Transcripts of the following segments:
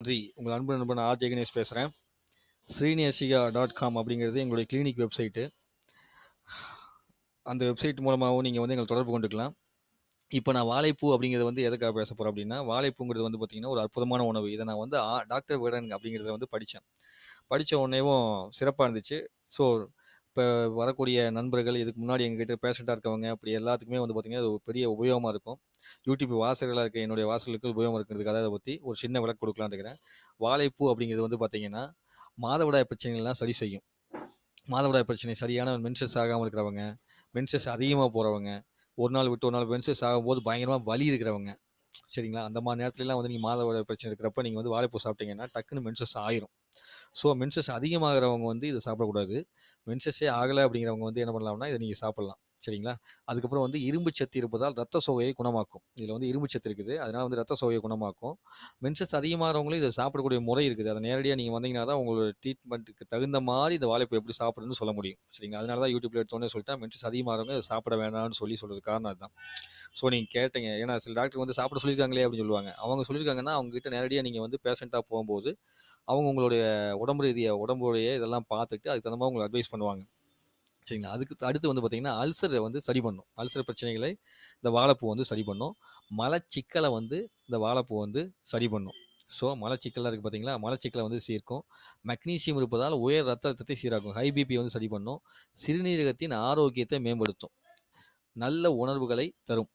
நன்றி உங்கள் அன்பு நண்பன் ஆர் ஜெகனேஷ் பேசுகிறேன் ஸ்ரீநேசிகா டாட் காம் அப்படிங்கிறது எங்களுடைய கிளினிக் வெப்சைட்டு அந்த வெப்சைட் மூலமாகவும் நீங்கள் வந்து எங்களை தொடர்பு கொண்டுக்கலாம் இப்போ நான் வாழைப்பூ அப்படிங்கிறது வந்து எதுக்காக பேச போகிறேன் அப்படின்னா வாழைப்பூங்கிறது வந்து பார்த்திங்கன்னா ஒரு அற்புதமான உணவு இதை நான் வந்து டாக்டர் விடன் அப்படிங்கிறத வந்து படித்தேன் படித்த உடனேவும் சிறப்பாக இருந்துச்சு ஸோ இப்போ வரக்கூடிய நண்பர்கள் இதுக்கு முன்னாடி எங்ககிட்ட பேஷண்ட்டாக இருக்கவங்க அப்படி எல்லாத்துக்குமே வந்து பார்த்திங்கன்னா அது ஒரு பெரிய உபயோகமாக இருக்கும் யூடியூப் வாசகர்களாக இருக்க என்னுடைய வாசகர்களுக்கு உபயோகம் இருக்கிறதுக்காக அதை பற்றி ஒரு சின்ன விளக்கு கொடுக்கலான்னு இருக்கிறேன் வாழைப்பூ அப்படிங்கிறது வந்து பார்த்தீங்கன்னா மாதவிடாய் பிரச்சனைகள்லாம் சரி செய்யும் மாதவிடாய் பிரச்சனை சரியான மென்சஸ் ஆகாமல் இருக்கிறவங்க மென்சஸ் அதிகமாக போகிறவங்க ஒரு நாள் விட்டு ஒரு நாள் மென்சஸ் ஆகும்போது பயங்கரமாக வலி இருக்கிறவங்க சரிங்களா அந்த மாதிரி நேரத்துலலாம் வந்து நீங்கள் மாதவிடாய் பிரச்சனை இருக்கிறப்ப நீங்கள் வந்து வாழைப்பூ சாப்பிட்டீங்கன்னா டக்குன்னு மென்சஸ் ஆயிரும் ஸோ மென்சஸ் அதிகமாகிறவங்க வந்து இதை சாப்பிடக்கூடாது மென்சஸே ஆகலை அப்படிங்கிறவங்க வந்து என்ன பண்ணலாம்னா இதை நீங்கள் சாப்பிட்லாம் சரிங்களா அதுக்கப்புறம் வந்து இரும்பு சத்து இருப்பதால் ரத்த சோகையை குணமாக்கும் இதில் வந்து இரும்பு சத்து இருக்குது அதனால் வந்து ரத்த சோகையை குணமாக்கும் மென்சஸ் அதிகமாகிறவங்களும் இதை சாப்பிடக்கூடிய முறை இருக்குது அதை நேரடியாக நீங்கள் வந்தீங்கன்னா தான் உங்களோட ட்ரீட்மெண்ட்டுக்கு தகுந்த மாதிரி இந்த வாழைப்பூ எப்படி சாப்பிடணும்னு சொல்ல முடியும் சரிங்களா அதனால தான் யூடியூப்பில் எடுத்தோன்னே சொல்லிட்டேன் மென்சஸ் அதிகமாகிறவங்க இதை சாப்பிட வேணாம்னு சொல்லி சொல்கிறது காரணம் அதுதான் ஸோ நீங்கள் கேட்டீங்க ஏன்னா சில டாக்டர் வந்து சாப்பிட சொல்லியிருக்காங்களே அப்படின்னு சொல்லுவாங்க அவங்க சொல்லியிருக்காங்கன்னா அவங்ககிட்ட நேரடியாக நீங்கள் வந்து பேஷண்ட்டாக போகும்போது அவங்க உங்களுடைய உடம்பு ரீதியாக உடம்புடைய இதெல்லாம் பார்த்துட்டு அதுக்கு தகுந்த மாதிரி உங்களுக்கு அட்வைஸ் பண்ணுவாங்க சரிங்களா அதுக்கு அடுத்து வந்து பார்த்தீங்கன்னா அல்சரை வந்து சரி பண்ணும் அல்சர் பிரச்சனைகளை இந்த வாழைப்பூ வந்து சரி பண்ணும் மலச்சிக்கலை வந்து இந்த வாழைப்பூ வந்து சரி பண்ணும் ஸோ மலச்சிக்கலாக இருக்குது பார்த்தீங்களா மலச்சிக்கலை வந்து சீர்க்கும் மக்னீசியம் இருப்பதால் உயர் ரத்த அழுத்தத்தை சீராக்கும் ஹை பிபி வந்து சரி பண்ணும் சிறுநீரகத்தின் ஆரோக்கியத்தை மேம்படுத்தும் நல்ல உணர்வுகளை தரும்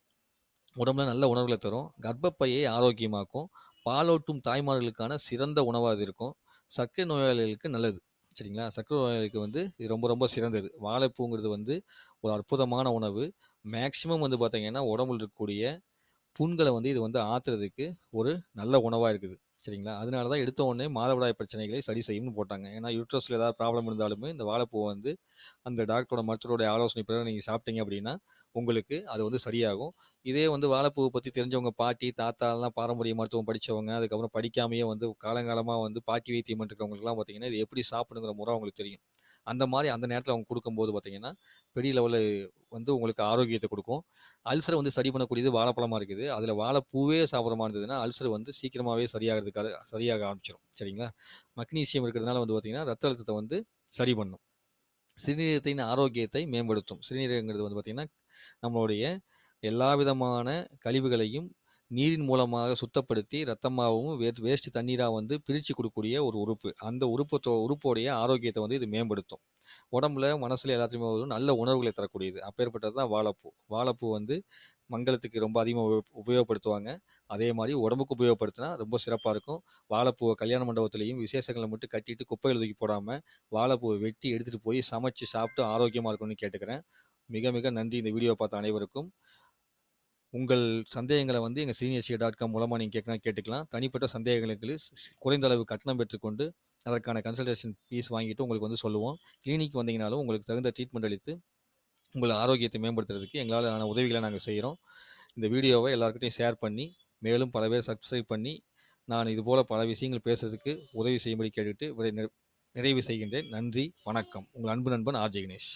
உடம்புல நல்ல உணர்வுகளை தரும் கர்ப்பப்பையை ஆரோக்கியமாக்கும் பாலோட்டும் தாய்மார்களுக்கான சிறந்த உணவாக இருக்கும் சர்க்கரை நோயாளிகளுக்கு நல்லது சரிங்களா சர்க்கரை நோயாளிக்கு வந்து இது ரொம்ப ரொம்ப சிறந்தது வாழைப்பூங்கிறது வந்து ஒரு அற்புதமான உணவு மேக்சிமம் வந்து பார்த்தீங்கன்னா உடம்புல இருக்கக்கூடிய புண்களை வந்து இது வந்து ஆத்துறதுக்கு ஒரு நல்ல உணவாக இருக்குது சரிங்களா அதனால தான் எடுத்த உடனே மாதவிடாய் பிரச்சனைகளை சரி செய்யும்னு போட்டாங்க ஏன்னா யூட்ரஸில் ஏதாவது ப்ராப்ளம் இருந்தாலுமே இந்த வாழைப்பூவை வந்து அந்த டாக்டரோட மருத்துவருடைய ஆலோசனை பிறகு நீங்கள் சாப்பிட்டீங்க அப்படின்னா உங்களுக்கு அது வந்து சரியாகும் இதே வந்து வாழைப்பூவை பற்றி தெரிஞ்சவங்க பாட்டி தாத்தாலாம் பாரம்பரிய மருத்துவம் படித்தவங்க அதுக்கப்புறம் படிக்காமையே வந்து காலங்காலமாக வந்து பாட்டி வைத்தியம் இருக்கிறவங்களுக்குலாம் பார்த்தீங்கன்னா இது எப்படி சாப்பிடுங்கிற முறை அவங்களுக்கு தெரியும் அந்த மாதிரி அந்த நேரத்தில் அவங்க கொடுக்கும்போது பார்த்தீங்கன்னா பெரிய லெவலில் வந்து உங்களுக்கு ஆரோக்கியத்தை கொடுக்கும் அல்சரை வந்து சரி பண்ணக்கூடியது வாழைப்பழமாக இருக்குது அதில் வாழைப்பூவே சாப்பிட்றமா இருந்ததுன்னா அல்சர் வந்து சீக்கிரமாகவே சரியாகிறதுக்காக சரியாக ஆரம்பிச்சிடும் சரிங்களா மக்னீசியம் இருக்கிறதுனால வந்து பார்த்திங்கன்னா ரத்த அழுத்தத்தை வந்து சரி பண்ணும் சிறுநீரகத்தின் ஆரோக்கியத்தை மேம்படுத்தும் சிறுநீரகங்கிறது வந்து பார்த்திங்கன்னா நம்மளுடைய எல்லா விதமான கழிவுகளையும் நீரின் மூலமாக சுத்தப்படுத்தி ரத்தமாகவும் வே வேஸ்ட் தண்ணீராக வந்து பிரித்து கொடுக்கக்கூடிய ஒரு உறுப்பு அந்த உறுப்பத்தோ உறுப்போடைய ஆரோக்கியத்தை வந்து இது மேம்படுத்தும் உடம்புல மனசில் எல்லாத்தையுமே ஒரு நல்ல உணர்வுகளை தரக்கூடியது அப்பேற்பட்டது தான் வாழைப்பூ வாழைப்பூ வந்து மங்களத்துக்கு ரொம்ப அதிகமாக உபயோகப்படுத்துவாங்க அதே மாதிரி உடம்புக்கு உபயோகப்படுத்தினா ரொம்ப சிறப்பாக இருக்கும் வாழைப்பூவை கல்யாண மண்டபத்துலையும் விசேஷங்களை மட்டும் கட்டிட்டு குப்பைகள் தூக்கி போடாமல் வாழைப்பூவை வெட்டி எடுத்துகிட்டு போய் சமைச்சு சாப்பிட்டு ஆரோக்கியமாக இருக்கணும்னு கேட்டுக்கிறேன் மிக மிக நன்றி இந்த வீடியோ பார்த்த அனைவருக்கும் உங்கள் சந்தேகங்களை வந்து எங்கள் சீனியர் டாட் காம் மூலமாக நீங்கள் கேட்கலாம் கேட்டுக்கலாம் தனிப்பட்ட சந்தேகங்களுக்கு குறைந்த அளவு கட்டணம் பெற்றுக்கொண்டு அதற்கான கன்சல்டேஷன் ஃபீஸ் வாங்கிட்டு உங்களுக்கு வந்து சொல்லுவோம் கிளினிக் வந்தீங்கனாலும் உங்களுக்கு தகுந்த ட்ரீட்மெண்ட் அளித்து உங்கள் ஆரோக்கியத்தை மேம்படுத்துறதுக்கு எங்களால் ஆன உதவிகளை நாங்கள் செய்கிறோம் இந்த வீடியோவை எல்லாருக்கிட்டையும் ஷேர் பண்ணி மேலும் பல பேர் சப்ஸ்கிரைப் பண்ணி நான் இதுபோல் பல விஷயங்கள் பேசுறதுக்கு உதவி செய்யும்படி கேட்டுட்டு நிறைவு செய்கின்றேன் நன்றி வணக்கம் உங்கள் அன்பு நண்பன் ஆர் கணேஷ்